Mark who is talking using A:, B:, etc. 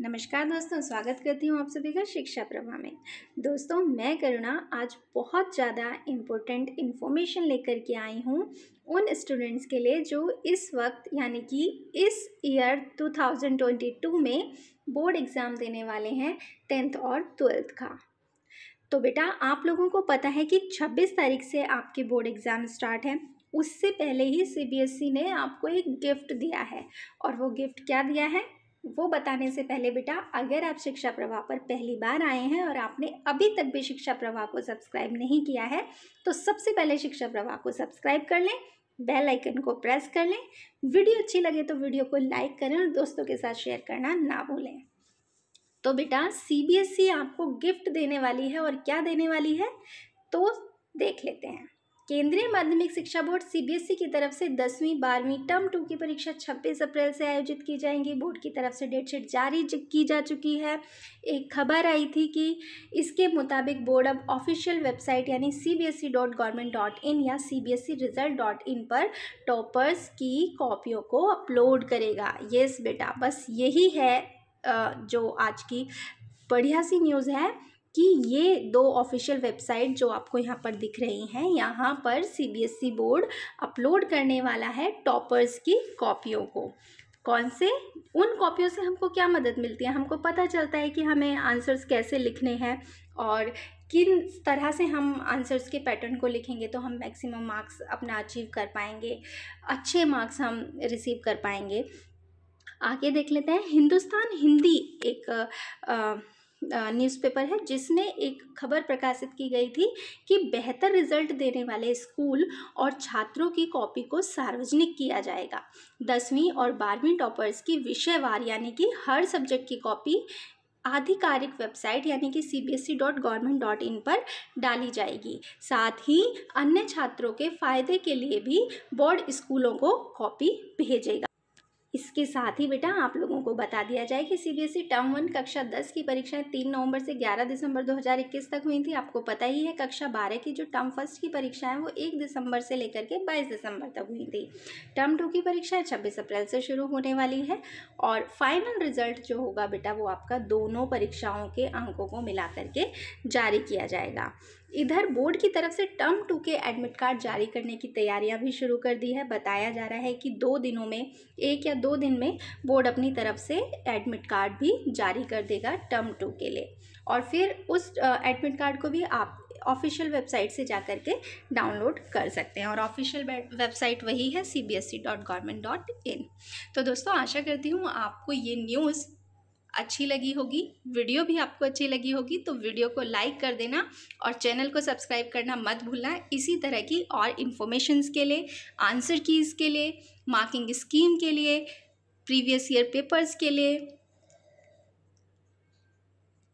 A: नमस्कार दोस्तों स्वागत करती हूँ आप सभी का शिक्षा प्रभा में दोस्तों मैं करुणा आज बहुत ज़्यादा इम्पोर्टेंट इन्फॉर्मेशन लेकर के आई हूँ उन स्टूडेंट्स के लिए जो इस वक्त यानी कि इस ईयर 2022 में बोर्ड एग्ज़ाम देने वाले हैं टेंथ और ट्वेल्थ का तो बेटा आप लोगों को पता है कि छब्बीस तारीख से आपके बोर्ड एग्ज़ाम स्टार्ट हैं उससे पहले ही सी e ने आपको एक गिफ्ट दिया है और वो गिफ्ट क्या दिया है वो बताने से पहले बेटा अगर आप शिक्षा प्रवाह पर पहली बार आए हैं और आपने अभी तक भी शिक्षा प्रवाह को सब्सक्राइब नहीं किया है तो सबसे पहले शिक्षा प्रवाह को सब्सक्राइब कर लें बेल आइकन को प्रेस कर लें वीडियो अच्छी लगे तो वीडियो को लाइक करें और दोस्तों के साथ शेयर करना ना भूलें तो बेटा सी e आपको गिफ्ट देने वाली है और क्या देने वाली है तो देख लेते हैं केंद्रीय माध्यमिक शिक्षा बोर्ड सीबीएसई की तरफ से दसवीं बारहवीं टर्म टू की परीक्षा 26 अप्रैल से आयोजित की जाएंगी बोर्ड की तरफ से डेटशीट जारी की जा चुकी है एक खबर आई थी कि इसके मुताबिक बोर्ड अब ऑफिशियल वेबसाइट यानी C B S E dot government dot in या C B S E result dot in पर टॉपर्स की कॉपियों को अपलोड करेगा येस बेटा बस यही है जो आज की बढ़िया सी न्यूज़ है कि ये दो ऑफिशियल वेबसाइट जो आपको यहाँ पर दिख रही हैं यहाँ पर सीबीएसई बोर्ड अपलोड करने वाला है टॉपर्स की कॉपियों को कौन से उन कॉपियों से हमको क्या मदद मिलती है हमको पता चलता है कि हमें आंसर्स कैसे लिखने हैं और किन तरह से हम आंसर्स के पैटर्न को लिखेंगे तो हम मैक्सिमम मार्क्स अपना अचीव कर पाएंगे अच्छे मार्क्स हम रिसीव कर पाएंगे आगे देख लेते हैं हिंदुस्तान हिंदी एक आ, आ, न्यूज़पेपर है जिसमें एक खबर प्रकाशित की गई थी कि बेहतर रिजल्ट देने वाले स्कूल और छात्रों की कॉपी को सार्वजनिक किया जाएगा दसवीं और बारहवीं टॉपर्स की विषयवार यानी कि हर सब्जेक्ट की कॉपी आधिकारिक वेबसाइट यानी कि C B S E dot government dot in पर डाली जाएगी साथ ही अन्य छात्रों के फायदे के लिए भी बोर्ड स्कूलों को कॉपी भेजेगा इसके साथ ही बेटा आप लोगों को बता दिया जाए कि C E e term one कक्षा दस की परीक्षाएं तीन नवंबर से ग्यारह दिसंबर दो हज़ार इक्कीस तक हुई थी आपको पता ही है कक्षा बारह की जो टर्म फर्स्ट की परीक्षाएं वो एक दिसंबर से लेकर के बाईस दिसंबर तक हुई थी टर्म टू की परीक्षाएं छब्बीस अप्रैल से शुरू होने वाली है और फाइनल रिजल्ट जो होगा बेटा वो आपका दोनों परीक्षाओं के अंकों को मिला करके जारी किया जाएगा इधर बोर्ड की तरफ से टर्म टू के एडमिट कार्ड जारी करने की तैयारियां भी शुरू कर दी है बताया जा रहा है कि दो दिनों में एक या दो दिन में बोर्ड अपनी तरफ से एडमिट कार्ड भी जारी कर देगा टर्म टू के लिए और फिर उस एडमिट कार्ड को भी आप ऑफिशियल वेबसाइट से जा कर के डाउनलोड कर सकते हैं और ऑफिशियल वेबसाइट वही है C B S E dot government dot in तो दोस्तों आशा करती हूँ आपको ये न्यूज़ अच्छी लगी होगी वीडियो भी आपको अच्छी लगी होगी तो वीडियो को लाइक कर देना और चैनल को सब्सक्राइब करना मत भूलना इसी तरह की और इन्फॉर्मेशंस के लिए आंसर कीज़ के लिए मार्किंग स्कीम के लिए प्रीवियस ईयर पेपर्स के लिए